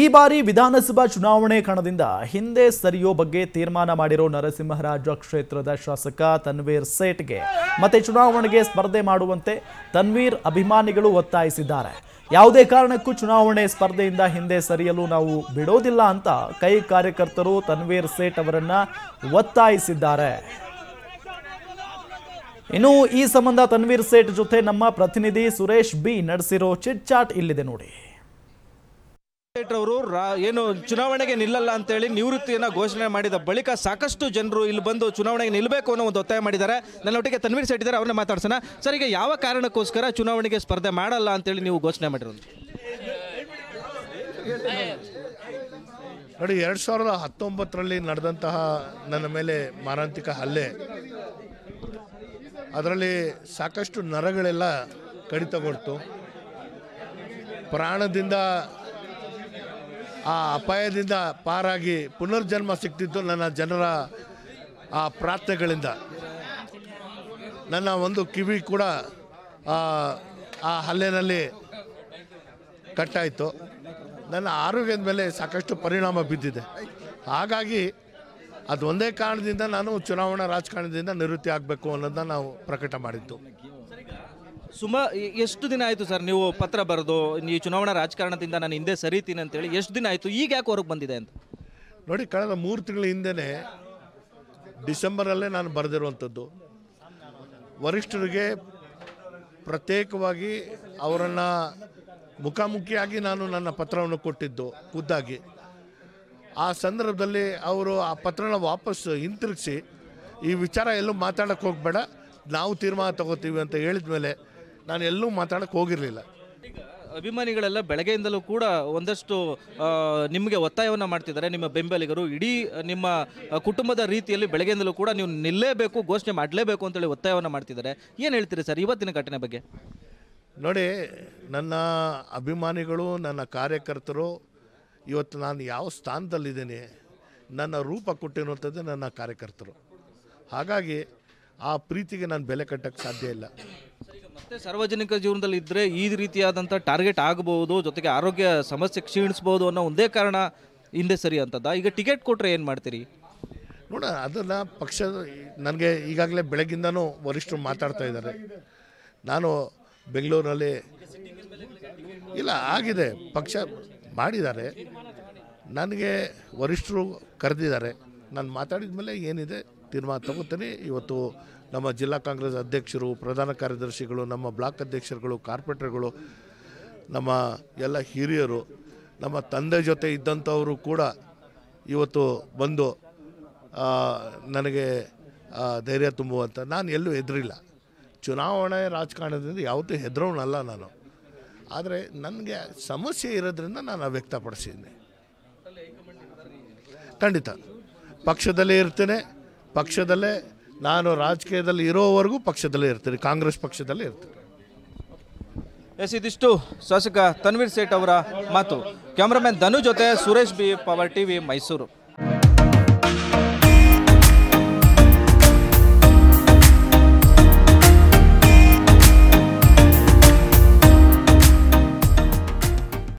ಈ ಬಾರಿ ವಿಧಾನಸಭಾ ಚುನಾವಣೆ ಕಣದಿಂದ ಹಿಂದೆ ಸರಿಯೋ ಬಗ್ಗೆ ತೀರ್ಮಾನ ಮಾಡಿರೋ ನರಸಿಂಹರಾಜ ಕ್ಷೇತ್ರದ ಶಾಸಕ ತನ್ವೀರ್ ಸೇಟ್ಗೆ ಮತ್ತೆ ಚುನಾವಣೆಗೆ ಸ್ಪರ್ಧೆ ಮಾಡುವಂತೆ ತನ್ವೀರ್ ಅಭಿಮಾನಿಗಳು ಒತ್ತಾಯಿಸಿದ್ದಾರೆ ಯಾವುದೇ ಕಾರಣಕ್ಕೂ ಚುನಾವಣೆ ಸ್ಪರ್ಧೆಯಿಂದ ಹಿಂದೆ ಸರಿಯಲು ನಾವು ಬಿಡೋದಿಲ್ಲ ಅಂತ ಕೈ ಕಾರ್ಯಕರ್ತರು ತನ್ವೀರ್ ಸೇಠ್ ಅವರನ್ನ ಒತ್ತಾಯಿಸಿದ್ದಾರೆ ಇನ್ನು ಈ ಸಂಬಂಧ ತನ್ವೀರ್ ಸೇಠ್ ಜೊತೆ ನಮ್ಮ ಪ್ರತಿನಿಧಿ ಸುರೇಶ್ ಬಿ ನಡೆಸಿರೋ ಚಿಟ್ ಚಾಟ್ ಇಲ್ಲಿದೆ ನೋಡಿ ಅವರು ಏನು ಚುನಾವಣೆಗೆ ನಿಲ್ಲಲ್ಲ ಅಂತೇಳಿ ನಿವೃತ್ತಿಯನ್ನು ಘೋಷಣೆ ಮಾಡಿದ ಬಳಿಕ ಸಾಕಷ್ಟು ಜನರು ಇಲ್ಲಿ ಬಂದು ಚುನಾವಣೆಗೆ ನಿಲ್ಲಬೇಕು ಅನ್ನೋ ಒಂದು ಒತ್ತಾಯ ಮಾಡಿದ್ದಾರೆ ನನ್ನ ಒಟ್ಟಿಗೆ ತನ್ವೀರ್ ಸೇಟಿದ್ದಾರೆ ಇದ್ದಾರೆ ಅವ್ರನ್ನ ಮಾತಾಡ್ಸೋಣ ಸರ್ ಈಗ ಯಾವ ಕಾರಣಕ್ಕೋಸ್ಕರ ಚುನಾವಣೆಗೆ ಸ್ಪರ್ಧೆ ಮಾಡಲ್ಲ ಅಂತೇಳಿ ನೀವು ಘೋಷಣೆ ಮಾಡಿರೋ ನೋಡಿ ಎರಡು ಸಾವಿರದ ಹತ್ತೊಂಬತ್ತರಲ್ಲಿ ನಡೆದಂತಹ ನನ್ನ ಮೇಲೆ ಮಾರಾಂತಿಕ ಹಲ್ಲೆ ಅದರಲ್ಲಿ ಸಾಕಷ್ಟು ನರಗಳೆಲ್ಲ ಕಡಿತಗೊಳ್ತು ಪ್ರಾಣದಿಂದ ಆ ಅಪಾಯದಿಂದ ಪಾರಾಗಿ ಪುನರ್ಜನ್ಮ ಸಿಕ್ತಿದ್ದು ನನ್ನ ಜನರ ಆ ಪ್ರಾರ್ಥನೆಗಳಿಂದ ನನ್ನ ಒಂದು ಕಿವಿ ಕೂಡ ಆ ಹಲ್ಲೆನಲ್ಲಿ ಕಟ್ಟಾಯಿತು ನನ್ನ ಆರೋಗ್ಯದ ಮೇಲೆ ಸಾಕಷ್ಟು ಪರಿಣಾಮ ಬಿದ್ದಿದೆ ಹಾಗಾಗಿ ಅದು ಒಂದೇ ಕಾರಣದಿಂದ ನಾನು ಚುನಾವಣಾ ರಾಜಕಾರಣದಿಂದ ನಿವೃತ್ತಿ ಆಗಬೇಕು ಅನ್ನೋದನ್ನ ನಾವು ಪ್ರಕಟ ಮಾಡಿದ್ದು ಸುಮಾ ಎಷ್ಟು ದಿನ ಆಯಿತು ಸರ್ ನೀವು ಪತ್ರ ಬರೆದು ಈ ಚುನಾವಣಾ ರಾಜಕಾರಣದಿಂದ ನಾನು ಹಿಂದೆ ಸರಿತೀನಿ ಅಂತೇಳಿ ಎಷ್ಟು ದಿನ ಆಯಿತು ಈಗ ಯಾಕೆ ಹೊರಗೆ ಬಂದಿದೆ ಅಂತ ನೋಡಿ ಕಳೆದ ಮೂರು ತಿಂಗಳ ಹಿಂದೆಯೇ ಡಿಸೆಂಬರಲ್ಲೇ ನಾನು ಬರೆದಿರುವಂಥದ್ದು ವರಿಷ್ಠರಿಗೆ ಪ್ರತ್ಯೇಕವಾಗಿ ಅವರನ್ನು ಮುಖಾಮುಖಿಯಾಗಿ ನಾನು ನನ್ನ ಪತ್ರವನ್ನು ಕೊಟ್ಟಿದ್ದು ಖುದ್ದಾಗಿ ಆ ಸಂದರ್ಭದಲ್ಲಿ ಅವರು ಆ ಪತ್ರನ ವಾಪಸ್ ಹಿಂತಿರುಗಿಸಿ ಈ ವಿಚಾರ ಎಲ್ಲೂ ಮಾತಾಡೋಕ್ಕೆ ಹೋಗ್ಬೇಡ ನಾವು ತೀರ್ಮಾನ ತಗೋತೀವಿ ಅಂತ ಹೇಳಿದ ಮೇಲೆ ನಾನು ಎಲ್ಲೂ ಮಾತಾಡೋಕ್ಕೆ ಹೋಗಿರಲಿಲ್ಲ ಅಭಿಮಾನಿಗಳೆಲ್ಲ ಬೆಳಗ್ಗೆಯಿಂದಲೂ ಕೂಡ ಒಂದಷ್ಟು ನಿಮಗೆ ಒತ್ತಾಯವನ್ನು ಮಾಡ್ತಿದ್ದಾರೆ ನಿಮ್ಮ ಬೆಂಬಲಿಗರು ಇಡೀ ನಿಮ್ಮ ಕುಟುಂಬದ ರೀತಿಯಲ್ಲಿ ಬೆಳಗ್ಗೆಯಿಂದಲೂ ಕೂಡ ನೀವು ನಿಲ್ಲೇಬೇಕು ಘೋಷಣೆ ಮಾಡಲೇಬೇಕು ಅಂತೇಳಿ ಒತ್ತಾಯವನ್ನು ಮಾಡ್ತಿದ್ದಾರೆ ಏನು ಹೇಳ್ತೀರಿ ಸರ್ ಇವತ್ತಿನ ಘಟನೆ ಬಗ್ಗೆ ನೋಡಿ ನನ್ನ ಅಭಿಮಾನಿಗಳು ನನ್ನ ಕಾರ್ಯಕರ್ತರು ಇವತ್ತು ನಾನು ಯಾವ ಸ್ಥಾನದಲ್ಲಿದ್ದೀನಿ ನನ್ನ ರೂಪ ಕೊಟ್ಟಿರುವಂಥದ್ದು ನನ್ನ ಕಾರ್ಯಕರ್ತರು ಹಾಗಾಗಿ ಆ ಪ್ರೀತಿಗೆ ನಾನು ಬೆಲೆ ಕಟ್ಟಕ್ಕೆ ಸಾಧ್ಯ ಇಲ್ಲ ಸಾರ್ವಜನಿಕ ಜೀವನದಲ್ಲಿ ಇದ್ದರೆ ಈ ರೀತಿಯಾದಂಥ ಟಾರ್ಗೆಟ್ ಆಗಬಹುದು ಜೊತೆಗೆ ಆರೋಗ್ಯ ಸಮಸ್ಯೆ ಕ್ಷೀಣಿಸಬಹುದು ಅನ್ನೋ ಒಂದೇ ಕಾರಣ ಹಿಂದೆ ಸರಿ ಅಂತದ ಈಗ ಟಿಕೆಟ್ ಕೊಟ್ಟರೆ ಏನು ಮಾಡ್ತೀರಿ ನೋಡ ಅದನ್ನ ಪಕ್ಷ ನನಗೆ ಈಗಾಗಲೇ ಬೆಳಗ್ಗಿಂದನೂ ವರಿಷ್ಠರು ಮಾತಾಡ್ತಾ ಇದ್ದಾರೆ ನಾನು ಬೆಂಗಳೂರಲ್ಲಿ ಇಲ್ಲ ಆಗಿದೆ ಪಕ್ಷ ಮಾಡಿದ್ದಾರೆ ನನಗೆ ವರಿಷ್ಠರು ಕರೆದಿದ್ದಾರೆ ನಾನು ಮಾತಾಡಿದ ಮೇಲೆ ಏನಿದೆ ತೀರ್ಮಾನ ತಗೋತೀನಿ ಇವತ್ತು ನಮ್ಮ ಜಿಲ್ಲಾ ಕಾಂಗ್ರೆಸ್ ಅಧ್ಯಕ್ಷರು ಪ್ರಧಾನ ಕಾರ್ಯದರ್ಶಿಗಳು ನಮ್ಮ ಬ್ಲಾಕ್ ಅಧ್ಯಕ್ಷರುಗಳು ಕಾರ್ಪೊರೇಟರ್ಗಳು ನಮ್ಮ ಎಲ್ಲ ಹಿರಿಯರು ನಮ್ಮ ತಂದೆ ಜೊತೆ ಇದ್ದಂಥವರು ಕೂಡ ಇವತ್ತು ಬಂದು ನನಗೆ ಧೈರ್ಯ ತುಂಬುವಂಥ ನಾನು ಎಲ್ಲೂ ಹೆದರಿಲ್ಲ ಚುನಾವಣೆ ರಾಜಕಾರಣದಿಂದ ಯಾವುದೂ ಹೆದರೋನಲ್ಲ ನಾನು ಆದರೆ ನನಗೆ ಸಮಸ್ಯೆ ಇರೋದ್ರಿಂದ ನಾನು ವ್ಯಕ್ತಪಡಿಸಿದ್ದೀನಿ ಖಂಡಿತ ಪಕ್ಷದಲ್ಲೇ ಇರ್ತೇನೆ ಪಕ್ಷದಲ್ಲೇ ನಾನು ರಾಜಕೀಯದಲ್ಲಿ ಇರೋವರೆಗೂ ಪಕ್ಷದಲ್ಲೇ ಇರ್ತೀನಿ ಕಾಂಗ್ರೆಸ್ ಪಕ್ಷದಲ್ಲೇ ಇರ್ತೀನಿ ಎಸ್ ಇದಿಷ್ಟು ಶಾಸಕ ತನ್ವೀರ್ ಸೇಠ್ ಅವರ ಮಾತು ಕ್ಯಾಮ್ರಾಮನ್ ಧನು ಜೊತೆ Suresh B power TV Mysuru